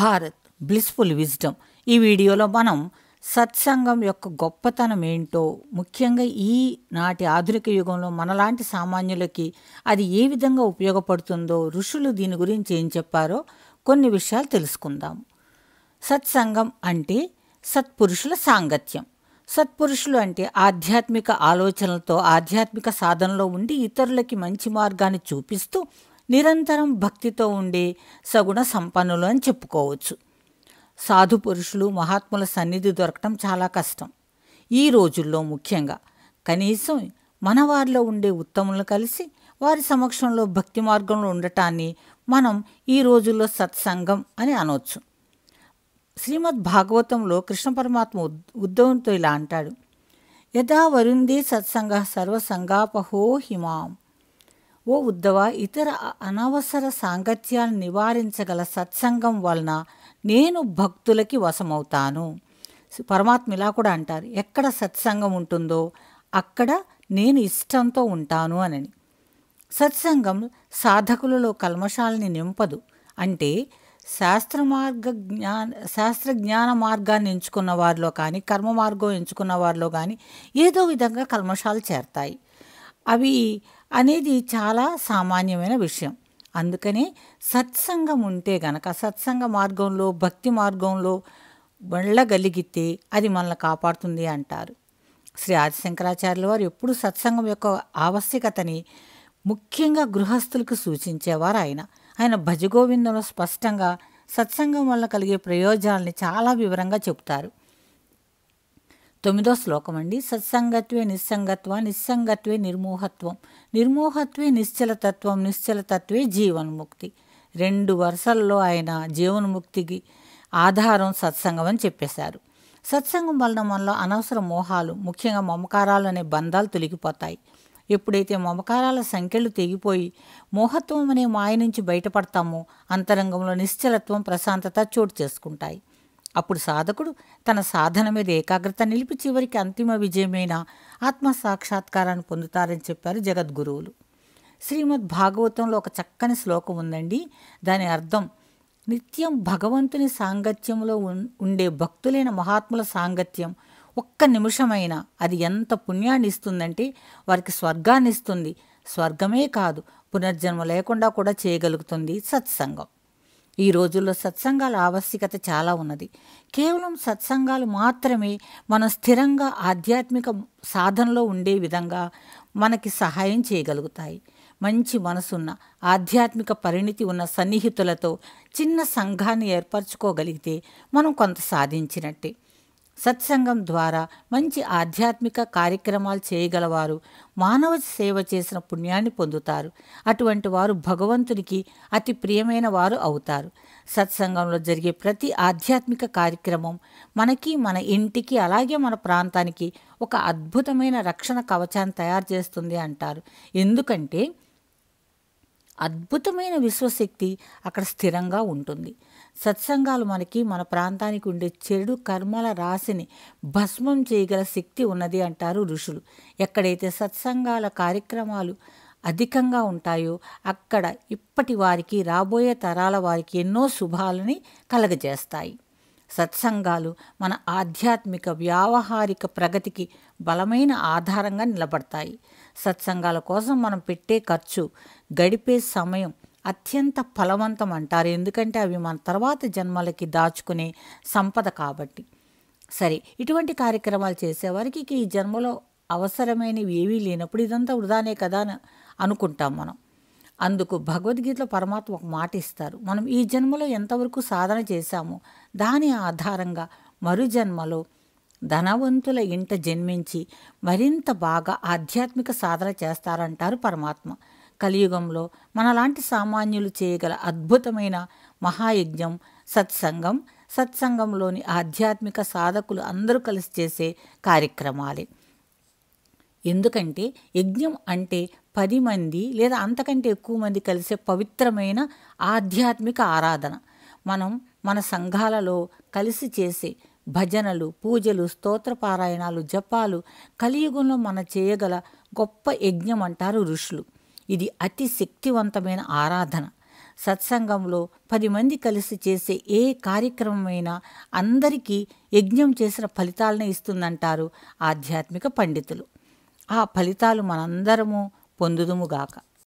Bharat blissful wisdom ఈ వీడియోలో మనం సత్సంగం యొక్క గొప్పతనం ఏంటో ముఖ్యంగా ఈ నాటి ఆధునిక యుగంలో మనలాంటి సామాన్యులకి అది ఏ విధంగా ఉపయోగపడుతుందో ఋషులు దీని గురించి ఏం చెప్పారో కొన్ని విషయాలు తెలుసుకుందాం సత్సంగం అంటే సత్పురుషుల సాంగత్యం సత్పురుషులు అంటే ఆధ్యాత్మిక ఆలోచనలతో ఆధ్యాత్మిక సాధనలో ఉండి ఇతరులకి మంచి మార్గాన్ని చూపిస్తూ నిరంతరం భక్తితో ఉండే సగుణ సంపన్నులు అని చెప్పుకోవచ్చు సాధు పురుషులు మహాత్ముల సన్నిధి దొరకటం చాలా కష్టం ఈ రోజుల్లో ముఖ్యంగా కనీసం మన వారిలో ఉండే ఉత్తములను కలిసి వారి సమక్షంలో భక్తి మార్గంలో ఉండటాన్ని మనం ఈ రోజుల్లో సత్సంగం అని అనవచ్చు శ్రీమద్ భాగవతంలో కృష్ణ పరమాత్మ ఉద్దవంతో ఇలా అంటాడు యథా వరుందే సత్సంగ సర్వసంగాపహో హిమాం ఓ ఉద్ధవ ఇతర అనవసర సాంగత్యాలను నివారించగల సత్సంగం వలన నేను భక్తులకి వశమవుతాను పరమాత్మ ఇలా కూడా అంటారు ఎక్కడ సత్సంగం ఉంటుందో అక్కడ నేను ఇష్టంతో ఉంటాను అనని సత్సంగం సాధకులలో కల్మషాలని నింపదు అంటే శాస్త్ర మార్గ జ్ఞాన శాస్త్ర జ్ఞాన మార్గాన్ని ఎంచుకున్న వారిలో కానీ కర్మ మార్గం ఎంచుకున్న వారిలో కానీ ఏదో విధంగా కల్మషాలు చేరతాయి అవి అనేది చాలా సామాన్యమైన విషయం అందుకనే సత్సంగం ఉంటే గనక సత్సంగ మార్గంలో భక్తి మార్గంలో వెళ్ళగలిగితే అది మనల్ని కాపాడుతుంది అంటారు శ్రీ ఆదిశంకరాచార్యుల వారు ఎప్పుడు సత్సంగం యొక్క ఆవశ్యకతని ముఖ్యంగా గృహస్థులకు సూచించేవారు ఆయన ఆయన భజగోవిందంలో స్పష్టంగా సత్సంగం వల్ల కలిగే ప్రయోజనాల్ని చాలా వివరంగా చెబుతారు తొమ్మిదో శ్లోకం అండి సత్సంగత్వే నిస్సంగత్వ నిస్సంగత్వే నిర్మోహత్వం నిర్మోహత్వే నిశ్చలతత్వం నిశ్చలతత్వే జీవన్ముక్తి రెండు వరుసల్లో ఆయన జీవన్ముక్తికి ఆధారం సత్సంగం అని చెప్పేశారు సత్సంగం వలన మనలో అనవసర మోహాలు ముఖ్యంగా మమకారాలు అనే బంధాలు తొలగిపోతాయి ఎప్పుడైతే మమకారాల సంఖ్యలు తెగిపోయి మోహత్వం అనే మాయ నుంచి బయటపడతామో అంతరంగంలో నిశ్చలత్వం ప్రశాంతత చోటు చేసుకుంటాయి అప్పుడు సాధకుడు తన సాధన మీద ఏకాగ్రత నిలిపి చివరికి అంతిమ విజయమైన ఆత్మసాక్షాత్కారాన్ని పొందుతారని చెప్పారు జగద్గురువులు శ్రీమద్ భాగవతంలో ఒక చక్కని శ్లోకం ఉందండి దాని అర్థం నిత్యం భగవంతుని సాంగత్యంలో ఉండే భక్తులైన మహాత్ముల సాంగత్యం ఒక్క నిమిషమైనా అది ఎంత పుణ్యాన్ని ఇస్తుందంటే వారికి స్వర్గాన్ని ఇస్తుంది స్వర్గమే కాదు పునర్జన్మ లేకుండా కూడా చేయగలుగుతుంది సత్సంగం ఈ రోజుల్లో సత్సంగాల ఆవశ్యకత చాలా ఉన్నది కేవలం సత్సంగాలు మాత్రమే మనం స్థిరంగా ఆధ్యాత్మిక సాధనలో ఉండే విధంగా మనకి సహాయం చేయగలుగుతాయి మంచి మనసున్న ఆధ్యాత్మిక పరిణితి ఉన్న సన్నిహితులతో చిన్న సంఘాన్ని ఏర్పరచుకోగలిగితే మనం కొంత సాధించినట్టే సత్సంగం ద్వారా మంచి ఆధ్యాత్మిక కార్యక్రమాలు చేయగలవారు మానవ సేవ చేసిన పుణ్యాన్ని పొందుతారు అటువంటి వారు భగవంతునికి అతి ప్రియమైన వారు అవుతారు సత్సంగంలో జరిగే ప్రతి ఆధ్యాత్మిక కార్యక్రమం మనకి మన ఇంటికి అలాగే మన ప్రాంతానికి ఒక అద్భుతమైన రక్షణ కవచాన్ని తయారు చేస్తుంది అంటారు ఎందుకంటే అద్భుతమైన విశ్వశక్తి అక్కడ స్థిరంగా ఉంటుంది సత్సంగాలు మనకి మన ప్రాంతానికి ఉండే చెడు కర్మల రాశిని భస్మం చేయగల శక్తి ఉన్నది అంటారు ఋషులు ఎక్కడైతే సత్సంగాల కార్యక్రమాలు అధికంగా ఉంటాయో అక్కడ ఇప్పటి వారికి రాబోయే తరాల వారికి ఎన్నో శుభాలని కలగజేస్తాయి సత్సంగాలు మన ఆధ్యాత్మిక వ్యావహారిక ప్రగతికి బలమైన ఆధారంగా నిలబడతాయి సత్సంగాల కోసం మనం పెట్టే ఖర్చు గడిపే సమయం అత్యంత ఫలవంతం అంటారు ఎందుకంటే అవి మన తర్వాత జన్మలకి దాచుకునే సంపద కాబట్టి సరే ఇటువంటి కార్యక్రమాలు చేసేవారికి ఈ జన్మలో అవసరమైనవి ఏవీ లేనప్పుడు ఇదంతా వృధానే కదా అనుకుంటాం మనం అందుకు భగవద్గీతలో పరమాత్మ ఒక మాట ఇస్తారు మనం ఈ జన్మలో ఎంతవరకు సాధన చేశామో దాని ఆధారంగా మరు జన్మలో ధనవంతుల ఇంట జన్మించి మరింత బాగా ఆధ్యాత్మిక సాధన చేస్తారంటారు పరమాత్మ కలియుగంలో మనలాంటి సామాన్యులు చేయగల అద్భుతమైన మహాయజ్ఞం సత్సంగం సత్సంగంలోని ఆధ్యాత్మిక సాధకులు అందరూ కలిసి చేసే కార్యక్రమాలే ఎందుకంటే యజ్ఞం అంటే పది మంది లేదా అంతకంటే ఎక్కువ మంది కలిసే పవిత్రమైన ఆధ్యాత్మిక ఆరాధన మనం మన సంఘాలలో కలిసి చేసే భజనలు పూజలు స్తోత్రపారాయణాలు జపాలు కలియుగంలో మన చేయగల గొప్ప యజ్ఞం అంటారు ఋషులు ఇది అతి శక్తివంతమైన ఆరాధన సత్సంగంలో పది మంది కలిసి చేసే ఏ కార్యక్రమమైనా అందరికీ యజ్ఞం చేసిన ఫలితాలనే ఇస్తుందంటారు ఆధ్యాత్మిక పండితులు ఆ ఫలితాలు మనందరము పొందుదుముగాక